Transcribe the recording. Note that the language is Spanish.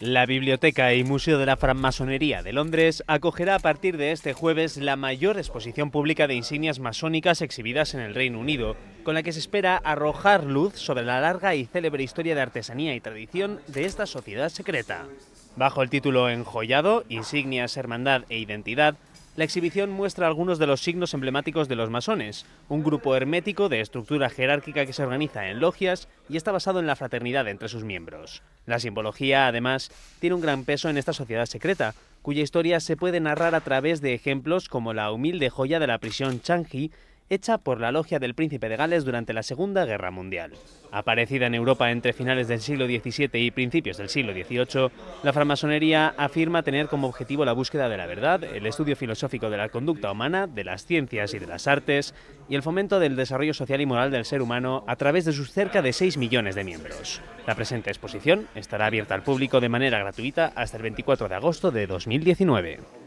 La Biblioteca y Museo de la Francmasonería de Londres acogerá a partir de este jueves la mayor exposición pública de insignias masónicas exhibidas en el Reino Unido, con la que se espera arrojar luz sobre la larga y célebre historia de artesanía y tradición de esta sociedad secreta. Bajo el título Enjollado, Insignias, Hermandad e Identidad, la exhibición muestra algunos de los signos emblemáticos de los masones, un grupo hermético de estructura jerárquica que se organiza en logias y está basado en la fraternidad entre sus miembros. La simbología, además, tiene un gran peso en esta sociedad secreta, cuya historia se puede narrar a través de ejemplos como la humilde joya de la prisión Changi, hecha por la logia del príncipe de Gales durante la Segunda Guerra Mundial. Aparecida en Europa entre finales del siglo XVII y principios del siglo XVIII, la francmasonería afirma tener como objetivo la búsqueda de la verdad, el estudio filosófico de la conducta humana, de las ciencias y de las artes, y el fomento del desarrollo social y moral del ser humano a través de sus cerca de 6 millones de miembros. La presente exposición estará abierta al público de manera gratuita hasta el 24 de agosto de 2019.